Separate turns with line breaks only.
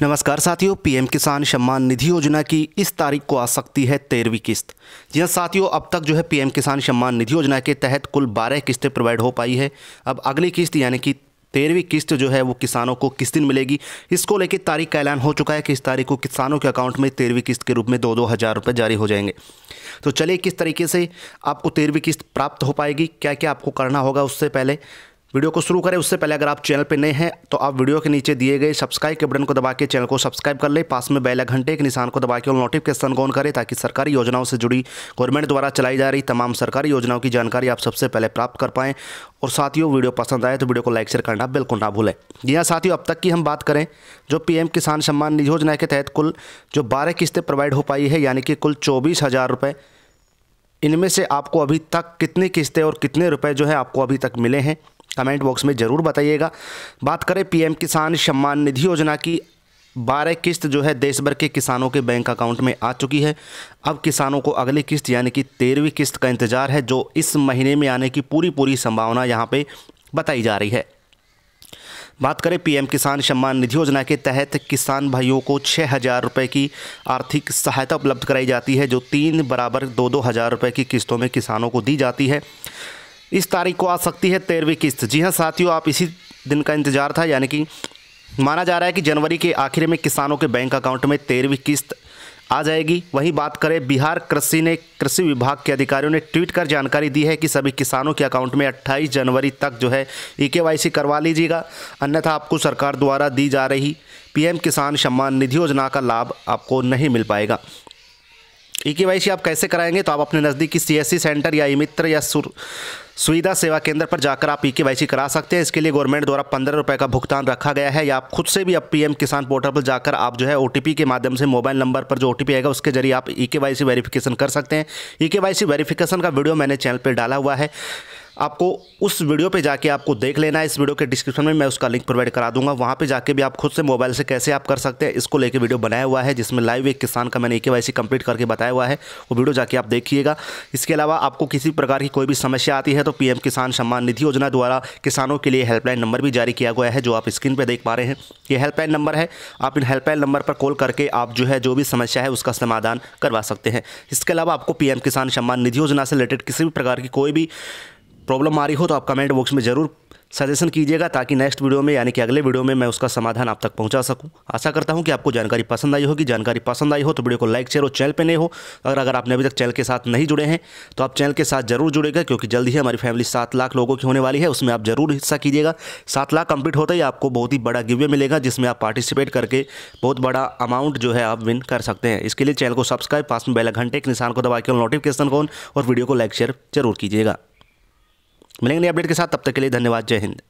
नमस्कार साथियों पीएम किसान सम्मान निधि योजना की इस तारीख को आ सकती है तेरहवीं किस्त जी हाँ साथियों अब तक जो है पीएम किसान सम्मान निधि योजना के तहत कुल 12 किस्तें प्रोवाइड हो पाई है अब अगली किस्त यानी कि तेरहवीं किस्त जो है वो किसानों को किस दिन मिलेगी इसको लेकर तारीख का ऐलान हो चुका है कि इस तारीख को किसानों के अकाउंट में तेरहवीं किस्त के रूप में दो दो हज़ार रुपये जारी हो जाएंगे तो चलिए किस तरीके से आपको तेरहवीं किस्त प्राप्त हो पाएगी क्या क्या आपको करना होगा उससे पहले वीडियो को शुरू करें उससे पहले अगर आप चैनल पर नए हैं तो आप वीडियो के नीचे दिए गए सब्सक्राइब के बटन को दबा के चैनल को सब्सक्राइब कर ले पास में बैला घंटे के निशान को दबा के और नोटिफिकेशन ऑन करें ताकि सरकारी योजनाओं से जुड़ी गवर्नमेंट द्वारा चलाई जा रही तमाम सरकारी योजनाओं की जानकारी आप सबसे पहले प्राप्त कर पाएँ और साथियों वीडियो पसंद आए तो वीडियो को लाइक शेयर करना बिल्कुल ना भूलें जी हाँ साथियों अब तक की हम बात करें जो पी किसान सम्मान निधि योजना के तहत कुल जो बारह किस्तें प्रोवाइड हो पाई है यानी कि कुल चौबीस हज़ार रुपये इनमें से आपको अभी तक कितनी किस्तें और कितने रुपए जो है आपको अभी तक मिले हैं कमेंट बॉक्स में ज़रूर बताइएगा बात करें पीएम किसान सम्मान निधि योजना की बारह किस्त जो है देश भर के किसानों के बैंक अकाउंट में आ चुकी है अब किसानों को अगली किस्त यानी कि तेरहवीं किस्त का इंतज़ार है जो इस महीने में आने की पूरी पूरी संभावना यहाँ पर बताई जा रही है बात करें पीएम किसान सम्मान निधि योजना के तहत किसान भाइयों को छः हज़ार रुपये की आर्थिक सहायता उपलब्ध कराई जाती है जो तीन बराबर दो दो हज़ार रुपये की किस्तों में किसानों को दी जाती है इस तारीख को आ सकती है तेरहवीं किस्त जी हाँ साथियों आप इसी दिन का इंतजार था यानी कि माना जा रहा है कि जनवरी के आखिर में किसानों के बैंक अकाउंट में तेरहवीं किस्त आ जाएगी वहीं बात करें बिहार कृषि ने कृषि विभाग के अधिकारियों ने ट्वीट कर जानकारी दी है कि सभी किसानों के अकाउंट में 28 जनवरी तक जो है ई के करवा लीजिएगा अन्यथा आपको सरकार द्वारा दी जा रही पीएम किसान सम्मान निधि योजना का लाभ आपको नहीं मिल पाएगा ई के आप कैसे कराएंगे तो आप अपने नज़दीकी सी सेंटर या ई मित्र या सुर सुविधा सेवा केंद्र पर जाकर आप ई e के करा सकते हैं इसके लिए गवर्नमेंट द्वारा पंद्रह रुपये का भुगतान रखा गया है या आप खुद से भी अब पीएम किसान पोर्टल पर जाकर आप जो है ओ के माध्यम से मोबाइल नंबर पर जो ओटीपी आएगा उसके जरिए आप ई के वेरिफिकेशन कर सकते हैं ई के वेरिफिकेशन का वीडियो मैंने चैनल पर डाला हुआ है आपको उस वीडियो पे जाके आपको देख लेना है इस वीडियो के डिस्क्रिप्शन में मैं उसका लिंक प्रोवाइड करा दूंगा वहाँ पे जाके भी आप खुद से मोबाइल से कैसे आप कर सकते हैं इसको लेके वीडियो बनाया हुआ है जिसमें लाइव एक किसान का मैंने के वाई कंप्लीट करके बताया हुआ है वो वीडियो जाके आप देखिएगा इसके अलावा आपको किसी प्रकार की कोई भी समस्या आती है तो पी किसान सम्मान निधि योजना द्वारा किसानों के लिए हेल्पलाइन नंबर भी जारी किया गया है जो आप स्क्रीन पर देख पा रहे हैं ये हेल्पलाइन नंबर है आप इन हेल्पलाइन नंबर पर कॉल करके आप जो है जो भी समस्या है उसका समाधान करवा सकते हैं इसके अलावा आपको पी किसान सम्मान निधि योजना से रिलेटेड किसी भी प्रकार की कोई भी प्रॉब्लम आ रही हो तो आप कमेंट बॉक्स में ज़रूर सजेशन कीजिएगा ताकि नेक्स्ट वीडियो में यानी कि अगले वीडियो में मैं उसका समाधान आप तक पहुंचा सकूं आशा करता हूं कि आपको जानकारी पसंद आई होगी जानकारी पसंद आई हो तो वीडियो को लाइक शेयर और चैनल पे नहीं हो और अगर आपने अभी तक चैनल के साथ नहीं जुड़े हैं तो आप चैनल के साथ जरूर जुड़ेगा क्योंकि जल्दी ही हमारी फैमिली सात लाख लोगों की होने वाली है उसमें आप जरूर हिस्सा कीजिएगा सात लाख कंप्लीट होता ही आपको बहुत ही बड़ा गिवे मिलेगा जिसमें आप पार्टिसिपेट करके बहुत बड़ा अमाउंट जो है आप विन कर सकते हैं इसके लिए चैनल को सब्सक्राइब पास में बेला घंटे के निशान को दबा के नोटिफिकेशन कौन और वीडियो को लाइक शेयर जरूर कीजिएगा मिलेंगे अपडेट के साथ तब तक के लिए धन्यवाद जय हिंद